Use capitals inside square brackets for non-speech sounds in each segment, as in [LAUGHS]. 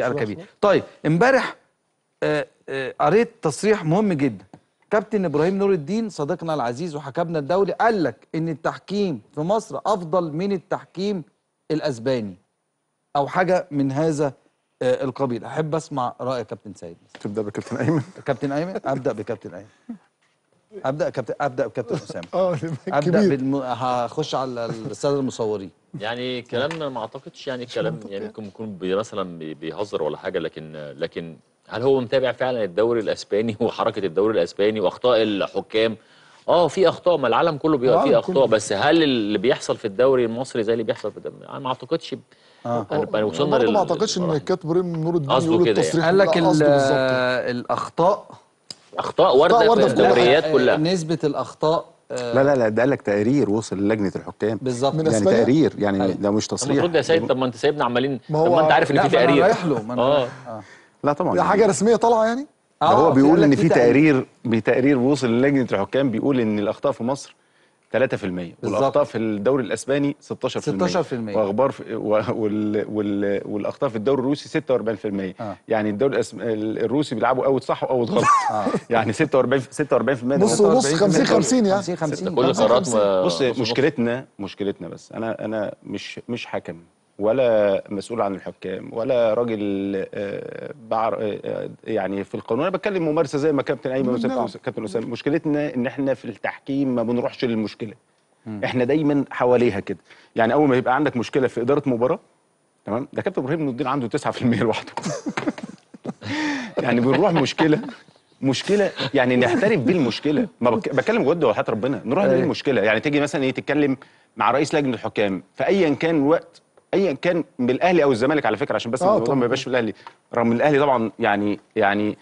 اركبيه طيب امبارح آه، آه، قريت تصريح مهم جدا كابتن ابراهيم نور الدين صديقنا العزيز وحكمنا الدولي قال لك ان التحكيم في مصر افضل من التحكيم الاسباني او حاجه من هذا آه، القبيل احب اسمع راي كابتن سيد تبدا بكابتن ايمن كابتن ايمن ابدا بكابتن ايمن ابدا كابتن ابدا بكابتن اسامه اه ابدا بالم... هخش على الساده المصورين يعني [LAUGHS] كلام ما اعتقدش يعني كلام يعني ممكن يكون مثلا بيهزر ولا حاجه لكن لكن هل هو متابع فعلا الدوري الاسباني [LAUGHS] وحركه الدوري الاسباني واخطاء الحكام؟ اه في اخطاء ما العالم كله بيبقى آه، فيه اخطاء بس هل اللي بيحصل في الدوري المصري زي اللي بيحصل في الدوري انا ما اعتقدش آه. انا وصلنا لل... ما اعتقدش ان الكاتب ريم نور الدين يقول يعني. التصريح قال لك الاخطاء اخطاء وارده في الدوريات كلها نسبه الاخطاء لا لا لا ده قال لك تقرير وصل للجنه الحكام بالظبط يعني أسبانيا. تقرير يعني أيوة. ده مش تصريح المفروض يا سيد طب ما انت سايبنا عمالين طب ما انت عارف ان في تقرير رايح له آه. اه لا طبعا دي حاجه رسميه طالعه يعني آه هو بيقول ان في تقرير بتقرير وصل للجنه الحكام بيقول ان الاخطاء في مصر 3% والاخطاء في الدوري الاسباني 16% 16% واخبار في وال وال والاخطاء في الدوري الروسي 46% آه. يعني الدوري الروسي بيلعبوا اوت صح واوت غلط آه. [LAUGHS] يعني 46 46% بص بص 50 50 يعني 50 50 كل قرارات بص مشكلتنا مشكلتنا بس انا انا مش مش حكم ولا مسؤول عن الحكام ولا راجل آه، بعر آه، آه، يعني في القانون انا بتكلم ممارسه زي ما كابتن ايمن نعم. كابتن اسامه مشكلتنا ان احنا في التحكيم ما بنروحش للمشكله احنا دايما حواليها كده يعني اول ما يبقى عندك مشكله في اداره مباراه تمام ده كابتن ابراهيم نور الدين عنده 9% لوحده [LAUGHS] يعني بنروح مشكله مشكله يعني نحترف بالمشكله ما بتكلم بجد وحياه ربنا نروح أيوة. للمشكله يعني تيجي مثلا ايه تتكلم مع رئيس لجنه الحكام في ايا كان الوقت ايا كان بالاهلي او الزمالك على فكره عشان بس آه ما يبقاش الاهلي رغم الاهلي طبعا يعني يعني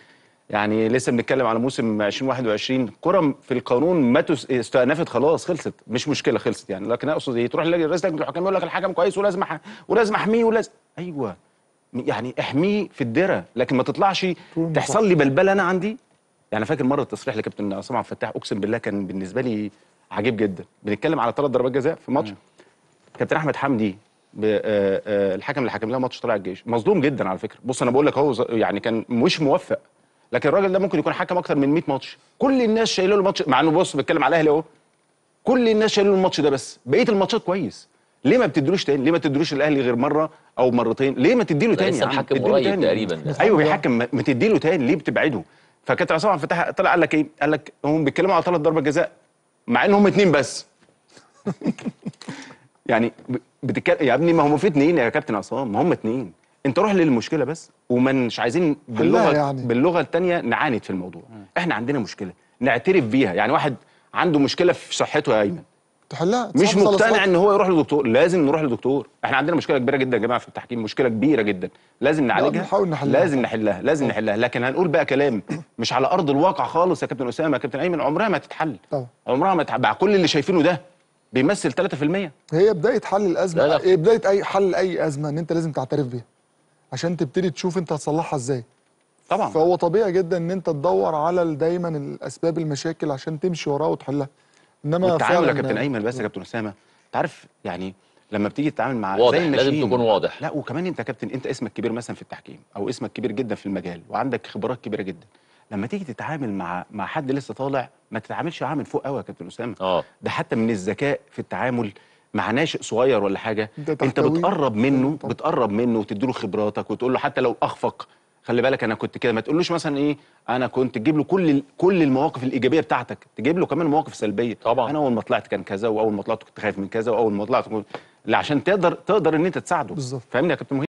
يعني لسه بنتكلم على موسم 2021 كرة في القانون ما استأنفت خلاص خلصت مش مشكله خلصت يعني لكن اقصد ايه تروح لجنه الحكام يقول لك الحكم كويس ولازم أح... ولازم احميه ولازم ايوه يعني احميه في الدره لكن ما تطلعش تحصل لي بلبله انا عندي يعني فاكر مره التصريح لكابتن عبد الفتاح اقسم بالله كان بالنسبه لي عجيب جدا بنتكلم على ثلاث ضربات جزاء في ماتش كابتن احمد حمدي آه، آه، الحكم اللي حكم لها ماتش طلع الجيش مظلوم جدا على فكره بص انا بقول لك هو يعني كان مش موفق لكن الراجل ده ممكن يكون حكم اكتر من 100 ماتش كل الناس شايله له الماتش مع انه بص بتكلم على الاهلي اهو كل الناس شايله له الماتش ده بس بقيه الماتشات كويس ليه ما بتدلوش تاني ليه ما تدلوش الاهلي غير مره او مرتين ليه ما تديله تاني لسه الحكم قريب تقريبا ايوه بيحكم ما تديله تاني ليه بتبعده فكابتن عصام عبد الفتاح طلع قال لك ايه قال لك هم بيتكلموا على ثلاث ضربات جزاء مع ان هم اثنين بس يعني بتتكلم يا ابني ما هم في اتنين يا كابتن عصام ما هم اتنين انت روح للمشكله بس مش عايزين باللغه يعني. باللغه الثانيه نعاند في الموضوع م. احنا عندنا مشكله نعترف بيها يعني واحد عنده مشكله في صحته يا ايمن تحلها مش مقتنع ان هو يروح لدكتور لازم نروح لدكتور احنا عندنا مشكله كبيره جدا يا جماعه في التحكيم مشكله كبيره جدا لازم نعالجها نحاول نحلها لازم نحلها لازم نحلها لكن هنقول بقى كلام مش على ارض الواقع خالص يا كابتن اسامه يا كابتن ايمن عمرها ما تتحل طبعا عمرها ما تتحل مع كل اللي شايفينه ده بيمثل 3% هي بدايه حل الازمه لا لا. إيه بدايه اي حل اي ازمه ان انت لازم تعترف بيها عشان تبتدي تشوف انت هتصلحها ازاي طبعا فهو طبيعي جدا ان انت تدور على دايما الاسباب المشاكل عشان تمشي وراها وتحلها انما التعامل يا كابتن يعني ايمن بس يا كابتن اسامه انت عارف يعني لما بتيجي تتعامل مع واضح زي لازم تكون واضح لا وكمان انت يا كابتن انت اسمك كبير مثلا في التحكيم او اسمك كبير جدا في المجال وعندك خبرات كبيره جدا لما تيجي تتعامل مع مع حد لسه طالع ما تتعاملش معاه من فوق قوي يا كابتن اسامه اه ده حتى من الذكاء في التعامل مع ناشئ صغير ولا حاجه انت بتقرب منه طبعا. بتقرب منه وتديله خبراتك وتقول له حتى لو اخفق خلي بالك انا كنت كده ما تقولوش مثلا ايه انا كنت تجيب له كل كل المواقف الايجابيه بتاعتك تجيب له كمان مواقف سلبيه طبعا انا اول ما طلعت كان كذا واول ما طلعت كنت خايف من كذا واول ما طلعت كنت... عشان تقدر تقدر ان انت تساعده بالظبط فاهمني يا كابتن